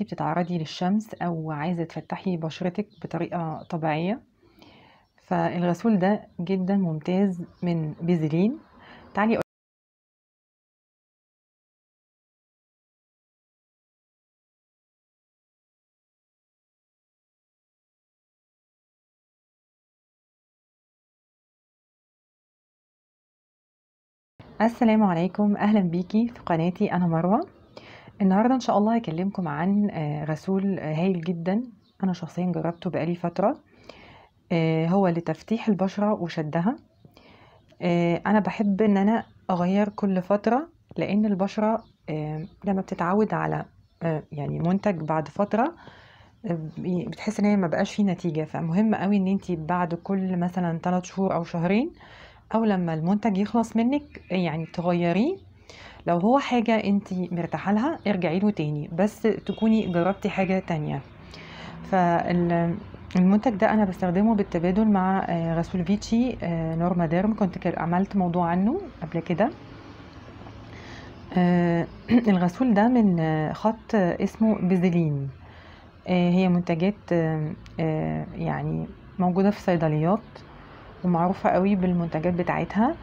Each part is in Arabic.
انتي بتتعرضي للشمس او عايزة تفتحي بشرتك بطريقة طبيعية فالغسول ده جدا ممتاز من بيزلين تعالي السلام عليكم اهلا بيكي في قناتي انا مروه النهارده إن شاء الله هكلمكم عن غسول آه، آه، هايل جدًا، أنا شخصيًا جربته بقالي فترة، آه، هو لتفتيح البشرة وشدها، أنا بحب إن أنا أغيّر كل فترة، لإن البشرة لمّا بتتعود على يعني منتج بعد فترة بتحس إن هي ما بقاش فيه نتيجة، فمهم أوي إن أنتِ بعد كل مثلًا 3 شهور أو شهرين، أو لمّا المنتج يخلص منِك يعني تغيّريه لو هو حاجة انت مرتاحة لها ارجعي له تاني بس تكوني جربتي حاجة تانية فالمنتج المنتج ده انا بستخدمه بالتبادل مع آه، غسول فيتشي آه، نورما ديرم كنت عملت موضوع عنه قبل كده آه، الغسول ده من خط اسمه بيزلين هي منتجات يعني موجودة في صيدليات ومعروفة قوي بالمنتجات بتاعتها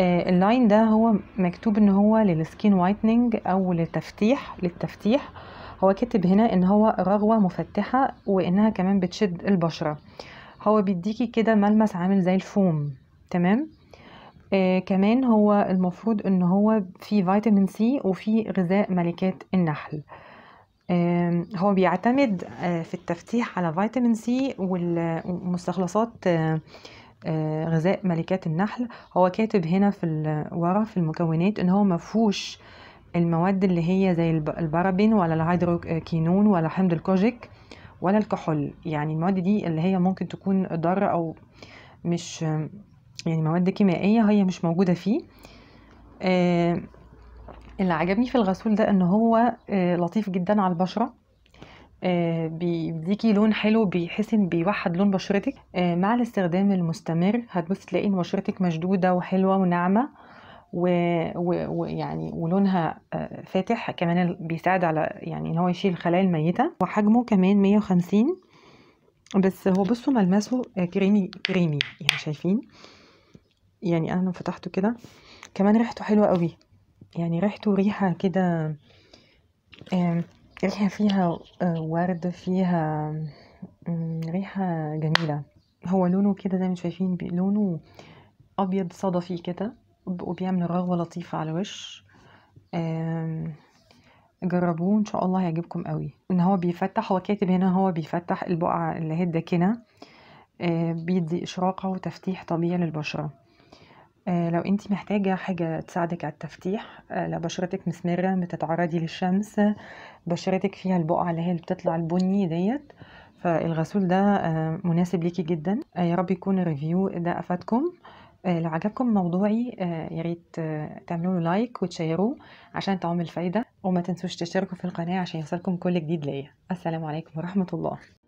آه، اللاين ده هو مكتوب ان هو للسكين وايتنينج او للتفتيح للتفتيح هو كاتب هنا ان هو رغوة مفتحة وانها كمان بتشد البشرة هو بيديكي كده ملمس عامل زي الفوم تمام آه كمان هو المفروض ان هو في فيتامين سي وفي غذاء ملكات النحل آه هو بيعتمد آه في التفتيح على فيتامين سي والمستخلصات آه آه، غذاء ملكات النحل هو كاتب هنا في ورا في المكونات ان هو مفهوش المواد اللي هي زي البارابين ولا الهيدروكينون ولا حمض الكوجيك ولا الكحول يعني المواد دي اللي هي ممكن تكون ضارة او مش يعني مواد كيميائية هي مش موجودة فيه آه، اللي عجبني في الغسول ده ان هو آه، لطيف جدا على البشرة آه، بيديكي لون حلو بيحسن بيوحد لون بشرتك آه، مع الاستخدام المستمر هتبص تلاقي ان بشرتك مشدوده وحلوه وناعمه ويعني و... و... يعني ولونها آه، فاتح كمان بيساعد على يعني ان هو يشيل الخلايا الميته وحجمه كمان 150 بس هو بصوا ملمسه كريمي كريمي يعني شايفين يعني انا فتحته كده كمان ريحته حلوه قوي يعني ريحته ريحه كده ريحة فيها آه، ورد فيها ريحة جميلة هو لونه كده زي ما شايفين لونه ابيض صدفي كده وبيعمل رغوة لطيفة على الوش جربوه ان شاء الله هيعجبكم قوي ان هو بيفتح هو كاتب هنا هو بيفتح البقعة اللي هي الداكنة آه، بيدي اشراقة وتفتيح طبيعي للبشرة آه، لو انت محتاجة حاجة تساعدك على التفتيح آه، لو بشرتك مسمرة بتتعرضي للشمس بشرتك فيها البقع اللي هي اللي بتطلع البني ديت فالغسول ده آه، مناسب ليكي جدا يا رب يكون الريفيو ده أفادكم لو عجبكم موضوعي يا ريت تعملوا له لايك وتشيروه عشان تعم الفايدة وما تنسوش تشتركوا في القناة عشان يوصلكم كل جديد ليا السلام عليكم ورحمة الله